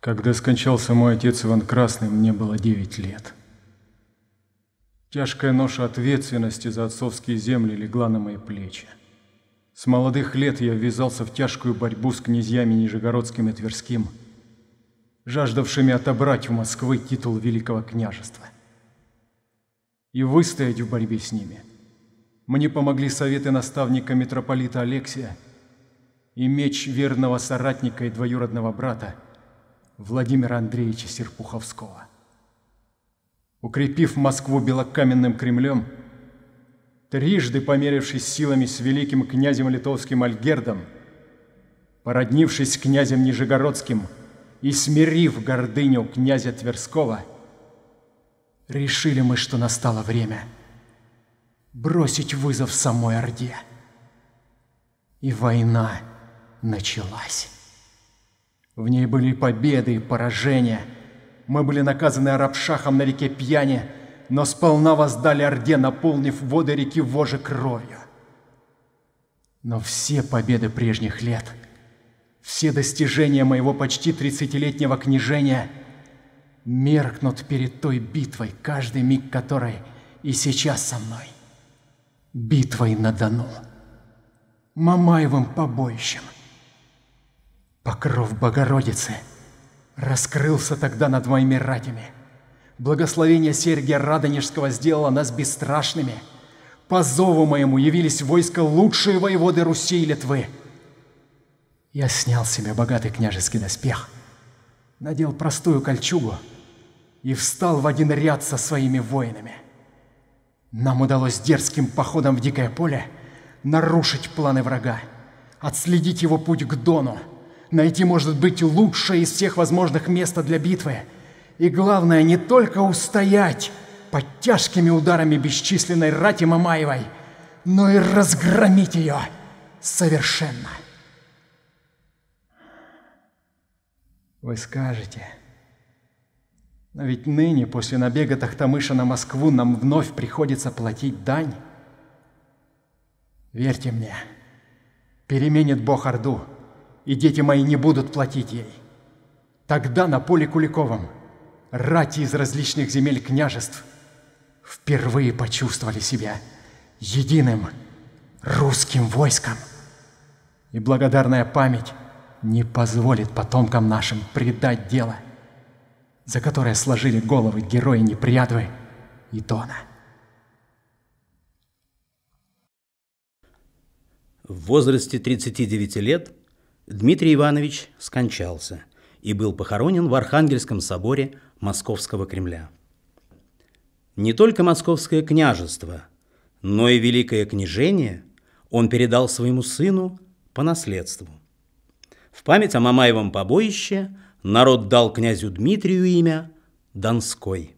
Когда скончался мой отец Иван Красный, мне было девять лет. Тяжкая ноша ответственности за отцовские земли легла на мои плечи. С молодых лет я ввязался в тяжкую борьбу с князьями Нижегородским и Тверским, жаждавшими отобрать у Москвы титул Великого княжества. И выстоять в борьбе с ними мне помогли советы наставника митрополита Алексия и меч верного соратника и двоюродного брата – Владимира Андреевича Серпуховского. Укрепив Москву белокаменным Кремлем, трижды померившись силами с великим князем литовским Альгердом, породнившись с князем Нижегородским и смирив гордыню князя Тверского, решили мы, что настало время бросить вызов самой Орде. И война началась. В ней были победы и поражения. Мы были наказаны арабшахом на реке Пьяни, но сполна воздали Орде, наполнив воды реки Вожи кровью. Но все победы прежних лет, все достижения моего почти тридцатилетнего княжения меркнут перед той битвой, каждый миг которой и сейчас со мной. Битвой на Дону. Мамаевым побоищем – Покров Богородицы раскрылся тогда над моими ратями. Благословение Сергия Радонежского сделало нас бесстрашными. По зову моему явились войска лучшие воеводы Руси и Литвы. Я снял с себя богатый княжеский доспех, надел простую кольчугу и встал в один ряд со своими воинами. Нам удалось дерзким походом в дикое поле нарушить планы врага, отследить его путь к Дону – найти, может быть, лучшее из всех возможных места для битвы. И главное, не только устоять под тяжкими ударами бесчисленной рати Мамаевой, но и разгромить ее совершенно. Вы скажете, но ведь ныне, после набега Тахтамыша на Москву, нам вновь приходится платить дань. Верьте мне, переменит Бог Орду – и дети мои не будут платить ей. Тогда на поле Куликовом рати из различных земель княжеств впервые почувствовали себя единым русским войском. И благодарная память не позволит потомкам нашим предать дело, за которое сложили головы герои Непрядвы и Дона. В возрасте 39 лет Дмитрий Иванович скончался и был похоронен в Архангельском соборе Московского Кремля. Не только Московское княжество, но и Великое княжение он передал своему сыну по наследству. В память о Мамаевом побоище народ дал князю Дмитрию имя Донской –